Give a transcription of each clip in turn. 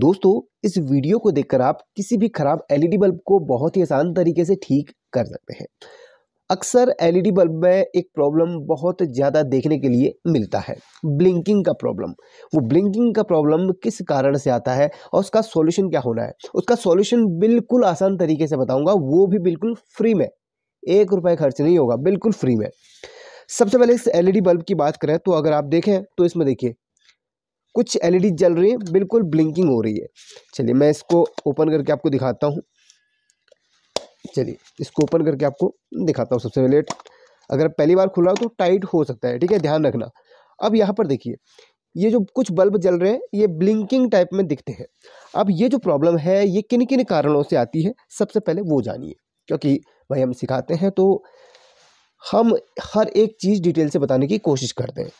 दोस्तों इस वीडियो को देखकर आप किसी भी खराब एलईडी बल्ब को बहुत ही आसान तरीके से ठीक कर सकते हैं अक्सर एलईडी बल्ब में एक प्रॉब्लम बहुत ज़्यादा देखने के लिए मिलता है ब्लिंकिंग का प्रॉब्लम वो ब्लिंकिंग का प्रॉब्लम किस कारण से आता है और उसका सॉल्यूशन क्या होना है उसका सॉल्यूशन बिल्कुल आसान तरीके से बताऊंगा वो भी बिल्कुल फ्री में एक रुपये खर्च नहीं होगा बिल्कुल फ्री में सबसे पहले इस एल बल्ब की बात करें तो अगर आप देखें तो इसमें देखिए कुछ एलईडी e जल रही है बिल्कुल ब्लिंकिंग हो रही है चलिए मैं इसको ओपन करके आपको दिखाता हूँ चलिए इसको ओपन करके आपको दिखाता हूँ सबसे पहले अगर पहली बार खुला हो तो टाइट हो सकता है ठीक है ध्यान रखना अब यहाँ पर देखिए ये जो कुछ बल्ब जल रहे हैं ये ब्लिंकिंग टाइप में दिखते हैं अब ये जो प्रॉब्लम है ये किन किन कारणों से आती है सबसे पहले वो जानिए क्योंकि भाई हम सिखाते हैं तो हम हर एक चीज़ डिटेल से बताने की कोशिश करते हैं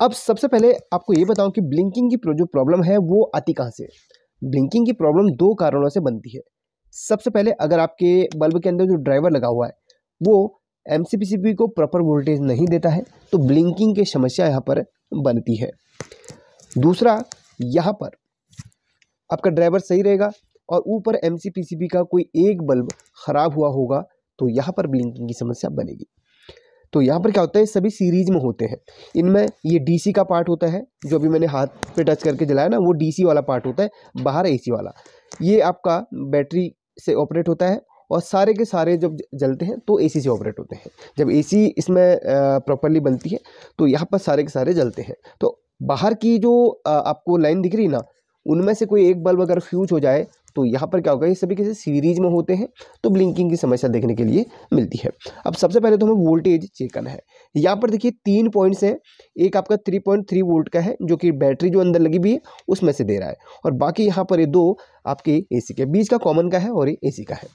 अब सबसे पहले आपको ये बताऊं कि ब्लिंकिंग की जो प्रॉब्लम है वो आती कहाँ से ब्लिंकिंग की प्रॉब्लम दो कारणों से बनती है सबसे पहले अगर आपके बल्ब के अंदर जो ड्राइवर लगा हुआ है वो एम को प्रॉपर वोल्टेज नहीं देता है तो ब्लिंकिंग की समस्या यहाँ पर बनती है दूसरा यहाँ पर आपका ड्राइवर सही रहेगा और ऊपर एम का कोई एक बल्ब ख़राब हुआ होगा तो यहाँ पर ब्लिंकिंग की समस्या बनेगी तो यहाँ पर क्या होता है सभी सीरीज में होते हैं इनमें ये डीसी का पार्ट होता है जो अभी मैंने हाथ पे टच करके जलाया ना वो डीसी वाला पार्ट होता है बाहर एसी वाला ये आपका बैटरी से ऑपरेट होता है और सारे के सारे जब जलते हैं तो एसी से ऑपरेट होते हैं जब ए इसमें प्रॉपरली बनती है तो यहाँ पर सारे के सारे जलते हैं तो बाहर की जो आपको लाइन दिख रही ना उनमें से कोई एक बल्ब अगर फ्यूज हो जाए तो यहाँ पर क्या होगा ये सभी किसी सीरीज में होते हैं तो ब्लिंकिंग की समस्या देखने के लिए मिलती है अब सबसे पहले तो हमें वोल्टेज चेक करना है यहाँ पर देखिए तीन पॉइंट्स हैं एक आपका थ्री पॉइंट थ्री वोल्ट का है जो कि बैटरी जो अंदर लगी हुई है उसमें से दे रहा है और बाकी यहाँ पर ये दो आपके एसी के बीच का कॉमन का है और ये एसी का है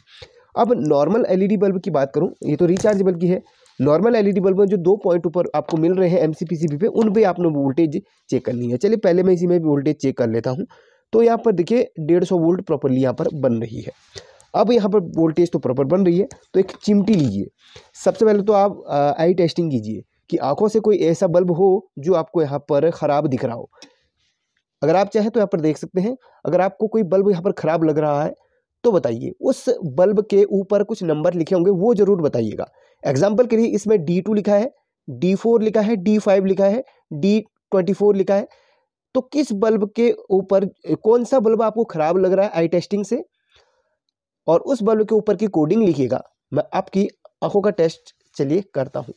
अब नॉर्मल एलईडी बल्ब की बात करूँ ये तो रिचार्जेबल की है नॉर्मल एलईडी बल्ब में जो दो पॉइंट ऊपर आपको मिल रहे हैं एम सी पे उन पे आपने वोल्टेज चेक करनी है चलिए पहले मैं इसी में वोल्टेज चेक कर लेता हूँ तो यहाँ पर देखिए डेढ़ सौ वोल्ट प्रॉपरली यहाँ पर बन रही है अब यहाँ पर वोल्टेज तो प्रॉपर बन रही है तो एक चिमटी लीजिए सबसे पहले तो आप आई टेस्टिंग कीजिए कि आंखों से कोई ऐसा बल्ब हो जो आपको यहाँ पर ख़राब दिख रहा हो अगर आप चाहें तो यहाँ पर देख सकते हैं अगर आपको कोई बल्ब यहाँ पर ख़राब लग रहा है तो बताइए उस बल्ब के ऊपर कुछ नंबर लिखे होंगे वो ज़रूर बताइएगा एग्जाम्पल के लिए इसमें डी टू लिखा है डी फोर लिखा है डी फाइव लिखा है डी ट्वेंटी फोर लिखा है तो किस बल्ब के ऊपर कौन सा बल्ब आपको खराब लग रहा है आई टेस्टिंग से और उस बल्ब के ऊपर की कोडिंग लिखिएगा मैं आपकी आंखों का टेस्ट चलिए करता हूँ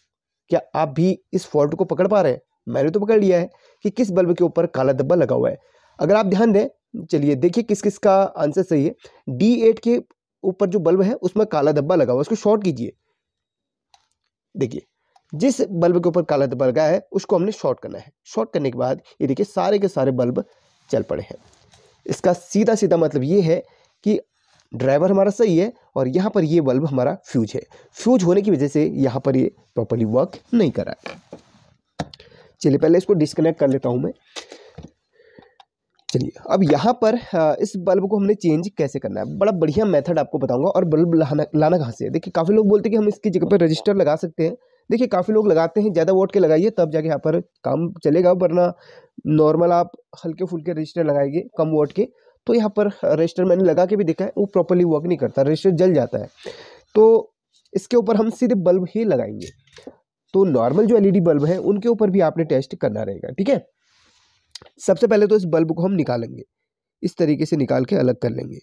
क्या आप भी इस फॉल्ट को पकड़ पा रहे हैं मैंने तो पकड़ लिया है कि किस बल्ब के ऊपर काला धब्बा लगा हुआ है अगर आप ध्यान दें चलिए देखिए किस किस का आंसर सही है डी एट के ऊपर जो बल्ब है उसमें काला धब्बा लगा हुआ है उसको शॉर्ट कीजिए देखिए जिस बल्ब के ऊपर काला धब्बा लगा है उसको हमने शॉर्ट करना है शॉर्ट करने के बाद ये देखिए सारे के सारे बल्ब चल पड़े हैं इसका सीधा सीधा मतलब ये है कि ड्राइवर हमारा सही है और यहाँ पर ये बल्ब हमारा फ्यूज है फ्यूज होने की वजह से यहाँ पर ये प्रॉपरली वर्क नहीं कर रहा है चलिए पहले इसको डिस्कनेक्ट कर लेता हूँ मैं चलिए अब यहाँ पर इस बल्ब को हमने चेंज कैसे करना है बड़ा बढ़िया मेथड आपको बताऊंगा और बल्ब लाना लाना कहाँ से है देखिए काफ़ी लोग बोलते हैं कि हम इसकी जगह पर रजिस्टर लगा सकते हैं देखिए काफ़ी लोग लगाते हैं ज़्यादा वोट के लगाइए तब जाके यहाँ पर काम चलेगा वरना नॉर्मल आप हल्के फुल्के रजिस्टर लगाएंगे कम वोट के तो यहाँ पर रजिस्टर मैंने लगा के भी देखा है वो प्रॉपरली वर्क नहीं करता रजिस्टर जल जाता है तो इसके ऊपर हम सिर्फ बल्ब ही लगाएंगे तो नॉर्मल जो एलईडी बल्ब है उनके ऊपर भी आपने टेस्ट करना रहेगा ठीक है सबसे पहले तो इस बल्ब को हम निकालेंगे इस तरीके से निकाल के अलग कर लेंगे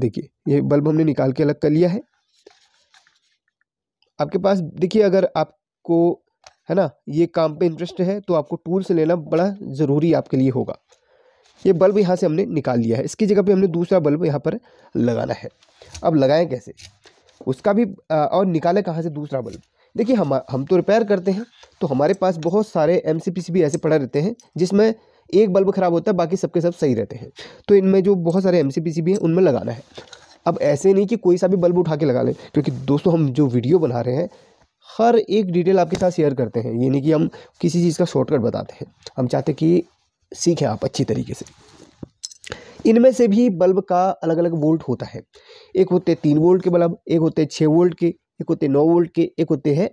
देखिए ये बल्ब हमने निकाल के अलग कर लिया है आपके पास देखिए अगर आपको है ना ये काम पे इंटरेस्ट है तो आपको टूल से लेना बड़ा ज़रूरी आपके लिए होगा ये बल्ब यहाँ से हमने निकाल लिया है इसकी जगह पे हमने दूसरा बल्ब यहाँ पर लगाना है अब लगाएं कैसे उसका भी और निकालें कहाँ से दूसरा बल्ब देखिए हम हम तो रिपेयर करते हैं तो हमारे पास बहुत सारे एम भी ऐसे पड़े रहते हैं जिसमें एक बल्ब ख़राब होता है बाकी सबके सब सही रहते हैं तो इनमें जो बहुत सारे एम भी हैं उनमें लगाना है अब ऐसे नहीं कि कोई सा भी बल्ब उठा के लगा लें क्योंकि दोस्तों हम जो वीडियो बना रहे हैं हर एक डिटेल आपके साथ शेयर करते हैं ये नहीं कि हम किसी चीज़ का शॉर्टकट बताते हैं हम चाहते कि सीखें आप अच्छी तरीके से इनमें से भी बल्ब का अलग अलग वोल्ट होता है एक होते हैं तीन वोल्ट के बल्ब एक होते हैं छः वोल्ट के एक होते हैं नौ वोल्ट के एक होते हैं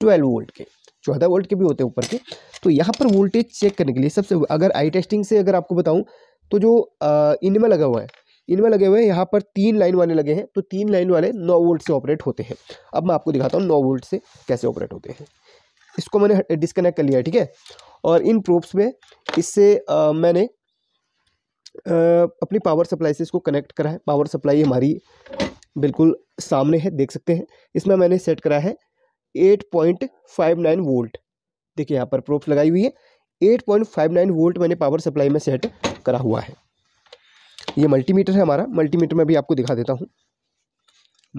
ट्वेल्व वोल्ट के चौदह वोल्ट के भी होते हैं ऊपर के तो यहाँ पर वोल्टेज चेक करने के लिए सबसे अगर आई टेस्टिंग से अगर आपको बताऊँ तो जो इनमें लगा हुआ है इनमें लगे हुए यहाँ पर तीन लाइन वाले लगे हैं तो तीन लाइन वाले नौ वोल्ट से ऑपरेट होते हैं अब मैं आपको दिखाता हूँ नौ वोल्ट से कैसे ऑपरेट होते हैं इसको मैंने डिस्कनेक्ट कर लिया है ठीक है और इन प्रोप्स में इससे आ, मैंने आ, अपनी पावर सप्लाई से इसको कनेक्ट करा है पावर सप्लाई हमारी बिल्कुल सामने है देख सकते हैं इसमें मैंने सेट करा है eight point five nine volt देखिए यहाँ पर प्रोप्स लगाई हुई है eight point five nine volt मैंने पावर सप्लाई में सेट करा हुआ है ये मल्टीमीटर है हमारा मल्टीमीटर में भी आपको दिखा देता हूँ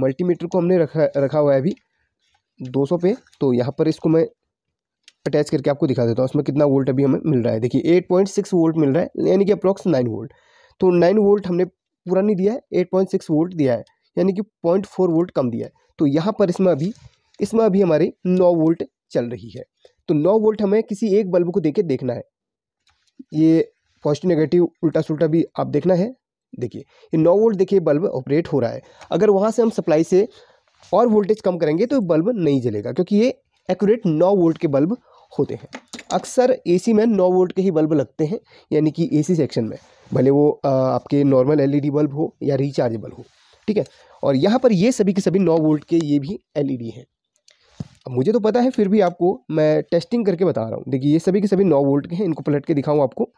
मल्टीमीटर को हमने रखा रखा हुआ है अभी 200 पे तो यहाँ पर इसको मैं अटैच करके आपको दिखा देता हूँ उसमें कितना वोल्ट अभी हमें मिल रहा है देखिए 8.6 वोल्ट मिल रहा है यानी कि अप्रॉक्स 9 वोल्ट तो 9 वोल्ट हमने पूरा नहीं दिया है एट वोल्ट दिया है यानी कि पॉइंट वोल्ट कम दिया है तो यहाँ पर इसमें अभी इसमें अभी हमारी नौ वोल्ट चल रही है तो नौ वोल्ट हमें किसी एक बल्ब को दे देखना है ये पॉजिटिव नेगेटिव उल्टा सुल्टा भी आप देखना है देखिए ये नौ वोल्ट देखिए बल्ब ऑपरेट हो रहा है अगर वहाँ से हम सप्लाई से और वोल्टेज कम करेंगे तो बल्ब नहीं जलेगा क्योंकि ये एक्यूरेट नौ वोल्ट के बल्ब होते हैं अक्सर एसी में नौ वोल्ट के ही बल्ब लगते हैं यानी कि एसी सेक्शन में भले वो आपके नॉर्मल एलईडी e बल्ब हो या रिचार्जेबल हो ठीक है और यहाँ पर ये सभी के सभी नौ वोल्ट के ये भी एलईडी e हैं अब मुझे तो पता है फिर भी आपको मैं टेस्टिंग करके बता रहा हूँ देखिए ये सभी के सभी नौ वोल्ट के हैं इनको पलट के दिखाऊँ आपको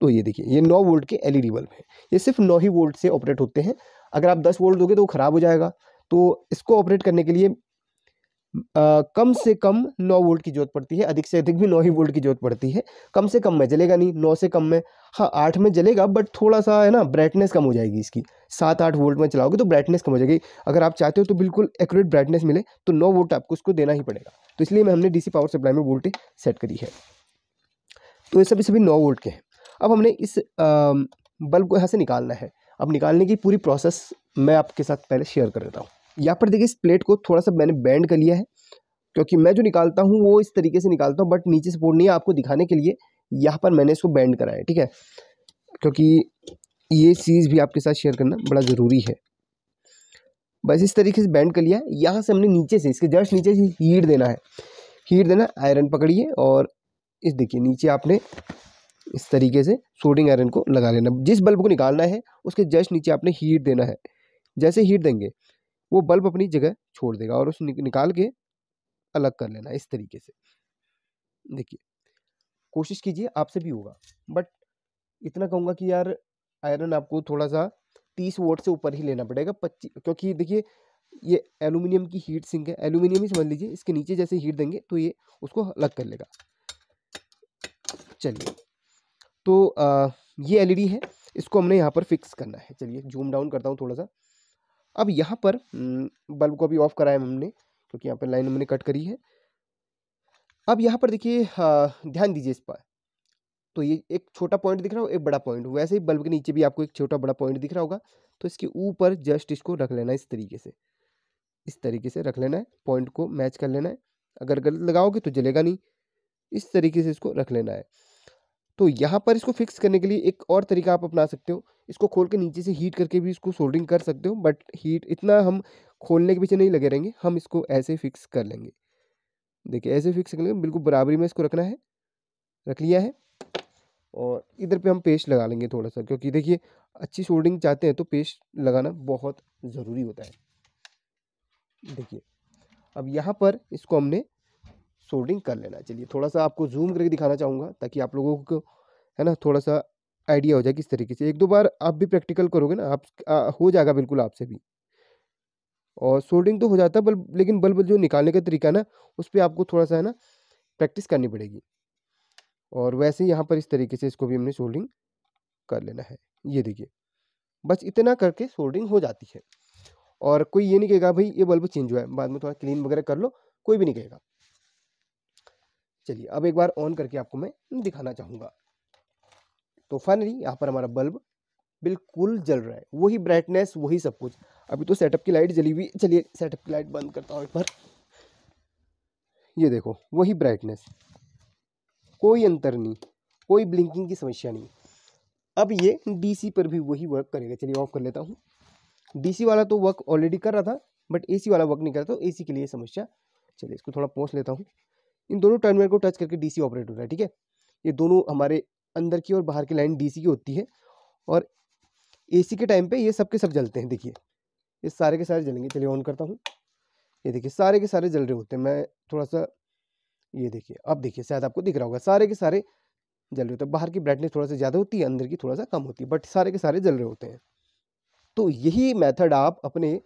तो ये देखिए ये नौ वोल्ट के एलईडी e बल्ब है ये सिर्फ नौ ही वोल्ट से ऑपरेट होते हैं अगर आप दस वोल्ट दोगे तो वो ख़राब हो जाएगा तो इसको ऑपरेट करने के लिए आ, कम से कम नौ वोल्ट की जरूरत पड़ती है अधिक से अधिक भी नौ ही वोल्ट की जरूरत पड़ती है कम से कम में जलेगा नहीं नौ से कम में हाँ आठ में जलेगा बट थोड़ा सा है ना ब्राइटनेस कम हो जाएगी इसकी सात आठ वोल्ट में चलाओगे तो ब्राइटनेस कम हो जाएगी अगर आप चाहते हो तो बिल्कुल एक्यूरेट ब्राइटनेस मिले तो नौ वोल्ट आपको उसको देना ही पड़ेगा तो इसलिए मैं हमने डीसी पावर सप्लाई में वोल्टेज सेट करी है तो ये सभी सभी नौ वोल्ट के हैं अब हमने इस बल्ब को यहाँ से निकालना है अब निकालने की पूरी प्रोसेस मैं आपके साथ पहले शेयर कर देता हूँ यहाँ पर देखिए इस प्लेट को थोड़ा सा मैंने बैंड कर लिया है क्योंकि मैं जो निकालता हूँ वो इस तरीके से निकालता हूँ बट नीचे बोर्ड नहीं है आपको दिखाने के लिए यहाँ पर मैंने इसको बैंड कराया ठीक है क्योंकि ये चीज़ भी आपके साथ शेयर करना बड़ा ज़रूरी है बस इस तरीके से बैंड कर लिया है यहाँ से हमने नीचे से इसके जस्ट नीचे से हीट देना है हीट देना आयरन पकड़िए और इस देखिए नीचे आपने इस तरीके से सोडिंग आयरन को लगा लेना जिस बल्ब को निकालना है उसके जस्ट नीचे आपने हीट देना है जैसे हीट देंगे वो बल्ब अपनी जगह छोड़ देगा और उस निकाल के अलग कर लेना इस तरीके से देखिए कोशिश कीजिए आपसे भी होगा बट इतना कहूँगा कि यार आयरन आपको थोड़ा सा तीस वोट से ऊपर ही लेना पड़ेगा पच्चीस क्योंकि देखिए ये एलुमिनियम की हीट सिंक है एलुमिनियम ही समझ लीजिए इसके नीचे जैसे हीट देंगे तो ये उसको अलग कर लेगा चलिए तो आ, ये एलईडी है इसको हमने यहाँ पर फिक्स करना है चलिए जूम डाउन करता हूँ थोड़ा सा अब यहाँ पर बल्ब को अभी ऑफ कराया हमने क्योंकि यहाँ पर लाइन हमने कट करी है अब यहाँ पर देखिए ध्यान दीजिए इस पर तो ये एक छोटा पॉइंट दिख रहा हो एक बड़ा पॉइंट वैसे ही बल्ब के नीचे भी आपको एक छोटा बड़ा पॉइंट दिख रहा होगा तो इसके ऊपर जस्ट इसको रख लेना है इस तरीके से इस तरीके से रख लेना है पॉइंट को मैच कर लेना है अगर गलत लगाओगे तो जलेगा नहीं इस तरीके से इसको रख लेना है तो यहाँ पर इसको फिक्स करने के लिए एक और तरीका आप अपना सकते हो इसको खोल के नीचे से हीट करके भी इसको सोल्डिंग कर सकते हो बट हीट इतना हम खोलने के पीछे नहीं लगे रहेंगे हम इसको ऐसे फिक्स कर लेंगे देखिए ऐसे फिक्स कर लेंगे बिल्कुल बराबरी में इसको रखना है रख लिया है और इधर पे हम पेस्ट लगा लेंगे थोड़ा सा क्योंकि देखिए अच्छी सोल्डिंग चाहते हैं तो पेस्ट लगाना बहुत ज़रूरी होता है देखिए अब यहाँ पर इसको हमने सोल्डिंग कर लेना चलिए थोड़ा सा आपको जूम करके दिखाना चाहूँगा ताकि आप लोगों को है ना थोड़ा सा आइडिया हो जाए किस तरीके से एक दो बार आप भी प्रैक्टिकल करोगे ना आप आ, हो जाएगा बिल्कुल आपसे भी और सोल्डिंग तो हो जाता है बल्ब लेकिन बल्ब जो निकालने का तरीका ना उस पर आपको थोड़ा सा है ना प्रैक्टिस करनी पड़ेगी और वैसे ही यहाँ पर इस तरीके से इसको भी हमने सोल्डिंग कर लेना है ये देखिए बस इतना करके सोल्डिंग हो जाती है और कोई ये नहीं कहेगा भाई ये बल्ब चेंज हुआ है बाद में थोड़ा क्लीन वगैरह कर लो कोई भी नहीं कहेगा चलिए अब एक बार ऑन करके आपको मैं दिखाना चाहूँगा तो फाइनली यहाँ पर हमारा बल्ब बिल्कुल जल रहा है वही ब्राइटनेस वही सब कुछ अभी तो सेटअप की लाइट जली हुई चलिए सेटअप की लाइट बंद करता हूँ एक बार ये देखो वही ब्राइटनेस कोई अंतर नहीं कोई ब्लिंकिंग की समस्या नहीं अब ये डीसी पर भी वही वर्क करेगा चलिए ऑफ कर लेता हूँ डीसी वाला तो वर्क ऑलरेडी कर रहा था बट एसी वाला वर्क नहीं कर रहा तो एसी के लिए समस्या चलिए इसको थोड़ा पहुँच लेता हूँ इन दोनों टर्मिनल को टच करके डीसी ऑपरेट हो रहा है ठीक है ये दोनों हमारे अंदर की और बाहर की लाइन डीसी की होती है और एसी के टाइम पे ये सब के सब जलते हैं देखिए ये सारे के सारे जलेंगे चलिए ऑन करता हूँ ये देखिए सारे के सारे जल रहे होते हैं मैं थोड़ा सा ये देखिए अब देखिए शायद आपको दिख रहा होगा सारे के सारे जल रहे होते हैं बाहर की ब्राइटनेस थोड़ा सा ज़्यादा होती है अंदर की थोड़ा सा कम होती है बट सारे के सारे जल रहे होते हैं तो यही मेथड आप अपने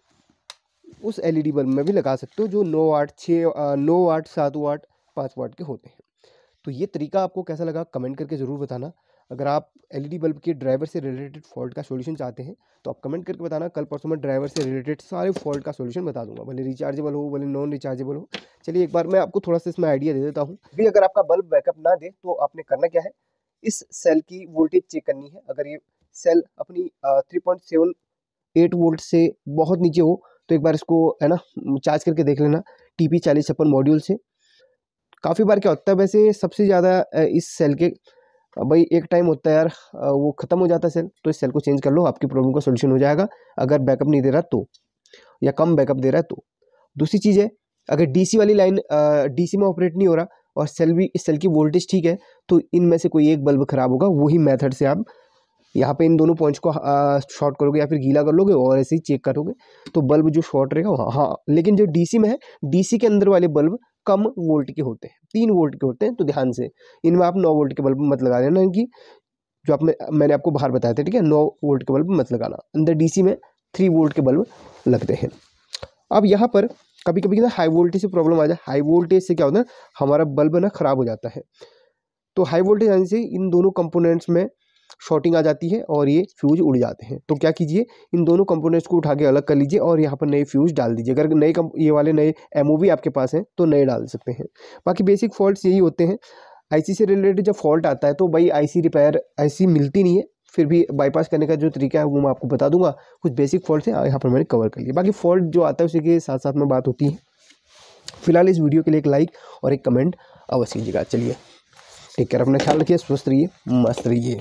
उस एलईडी e बल्ब में भी लगा सकते हो जो नौ आठ छः नौ आठ सात आठ पाँच वाट के होते हैं तो ये तरीका आपको कैसा लगा कमेंट करके ज़रूर बताना अगर आप एलईडी e बल्ब के ड्राइवर से रिलेटेड फॉल्ट का सोल्यूशन चाहते हैं तो आप कमेंट करके बताना कल परसों मैं ड्राइवर से रिलेटेड सारे फॉल्ट का सोल्यूशन बता दूंगा भले रिचार्जेबल हो भले नॉन रिचार्जेबल हो चलिए एक बार मैं आपको थोड़ा सा इसमें आइडिया दे देता हूँ भी अगर आपका बल्ब बैकअप ना दे तो आपने करना क्या है इस सेल की वोल्टेज चेक करनी है अगर ये सेल अपनी three point seven eight volt से बहुत नीचे हो तो एक बार इसको है ना चार्ज करके देख लेना टी पी चालीस छप्पन मॉड्यूल से काफ़ी बार क्या होता है वैसे सबसे ज़्यादा इस सेल के भाई एक टाइम होता है यार वो ख़त्म हो जाता है सेल तो इस सेल को चेंज कर लो आपकी प्रॉब्लम का सोल्यूशन हो जाएगा अगर बैकअप नहीं दे रहा तो या कम बैकअप दे रहा है तो दूसरी चीज़ है अगर डीसी वाली लाइन डीसी में ऑपरेट नहीं हो रहा और सेल भी इस सेल की वोल्टेज ठीक है तो इनमें से कोई एक बल्ब ख़राब होगा वही मेथड से आप यहाँ पे इन दोनों पॉइंट्स को शॉर्ट करोगे या फिर गीला कर लोगे और ऐसे ही चेक करोगे तो बल्ब जो शॉर्ट रहेगा हाँ लेकिन जो डीसी में है डीसी के अंदर वाले बल्ब कम वोल्ट के होते हैं तीन वोल्ट के होते हैं तो ध्यान से इनमें आप नौ वोल्ट के बल्ब मत लगा देना इनकी जो आपने मैंने आपको बाहर बताया था ठीक है नौ वोल्ट के बल्ब मत लगाना अंदर डी में थ्री वोल्ट के बल्ब लगते हैं अब यहाँ पर कभी कभी ना हाई वोल्टेज से प्रॉब्लम आ जाए हाई वोल्टेज से क्या होता है हमारा बल्ब ना ख़राब हो जाता है तो हाई वोल्टेज आने से इन दोनों कंपोनेंट्स में शॉर्टिंग आ जाती है और ये फ्यूज उड़ जाते हैं तो क्या कीजिए इन दोनों कंपोनेंट्स को उठा के अलग कर लीजिए और यहाँ पर नए फ्यूज डाल दीजिए अगर नए ये वाले नए एम आपके पास हैं तो नए डाल सकते हैं बाकी बेसिक फॉल्ट यही होते हैं आईसी से रिलेटेड जब फॉल्ट आता है तो भाई आईसी रिपेयर आईसी मिलती नहीं है फिर भी बाईपास करने का जो तरीका है वो मैं आपको बता दूंगा कुछ बेसिक फॉल्ट है यहाँ पर मैंने कवर कर लिया बाकी फॉल्ट जो आता है उसी के साथ साथ में बात होती है फिलहाल इस वीडियो के लिए एक लाइक और एक कमेंट अवश्य कीजिएगा चलिए टेक केयर अपना ख्याल रखिए स्वस्थ रहिए मस्त रहिए